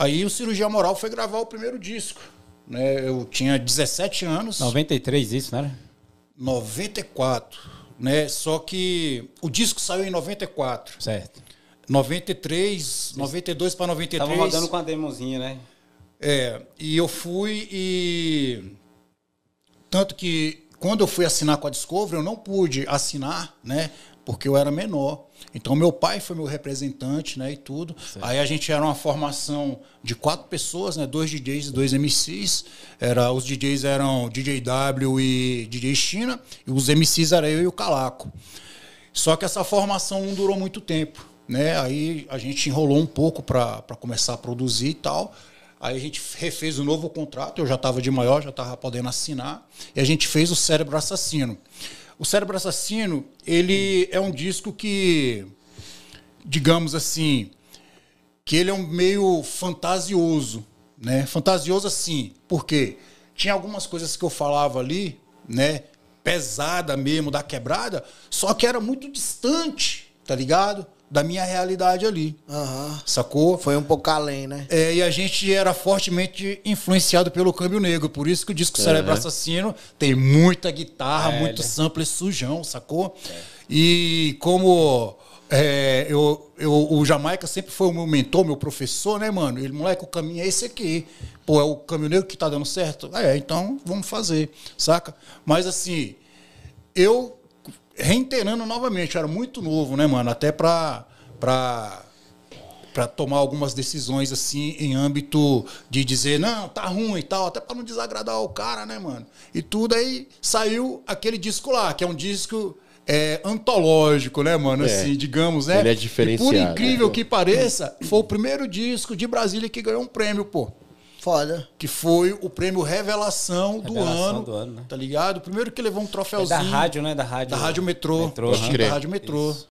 Aí o Cirurgia Moral foi gravar o primeiro disco. Né? Eu tinha 17 anos. 93 isso, né? 94, né? Só que o disco saiu em 94. Certo. 93, 92 para 93. Tava rodando com a demozinha, né? É, e eu fui e tanto que quando eu fui assinar com a Discovery, eu não pude assinar, né? Porque eu era menor. Então, meu pai foi meu representante, né? E tudo. Certo. Aí a gente era uma formação de quatro pessoas, né? Dois DJs e dois MCs. Era, os DJs eram DJ W e DJ China. E os MCs era eu e o Calaco. Só que essa formação não durou muito tempo, né? Aí a gente enrolou um pouco para começar a produzir e tal. Aí a gente refez o um novo contrato, eu já estava de maior, já estava podendo assinar, e a gente fez o Cérebro Assassino. O Cérebro Assassino, ele é um disco que, digamos assim, que ele é um meio fantasioso, né? Fantasioso assim, porque tinha algumas coisas que eu falava ali, né? Pesada mesmo, da quebrada, só que era muito distante, tá ligado? da minha realidade ali. Uhum. Sacou? Foi um pouco além, né? É, e a gente era fortemente influenciado pelo câmbio negro. Por isso que o disco uhum. Cérebro Assassino tem muita guitarra, é, muito ele... É. sampler sujão, sacou? É. E como é, eu, eu, o Jamaica sempre foi o meu mentor, meu professor, né, mano? Ele, moleque, o caminho é esse aqui. Pô, é o câmbio negro que tá dando certo? É, então vamos fazer, saca? Mas assim, eu reiterando novamente, eu era muito novo, né, mano? Até pra. pra para tomar algumas decisões assim em âmbito de dizer não tá ruim e tal até para não desagradar o cara né mano e tudo aí saiu aquele disco lá que é um disco é, antológico, né, mano? É. Assim, digamos, né? Ele é diferenciado. E por incrível né? que pareça, foi o primeiro disco de Brasília que ganhou um prêmio, pô. Falha. Que foi o prêmio Revelação, Revelação do ano. Do ano né? Tá ligado? Primeiro que levou um é troféuzinho. da rádio, né? Da rádio. Da Rádio Metrô. Metrô né? é da Rádio Metrô. Isso.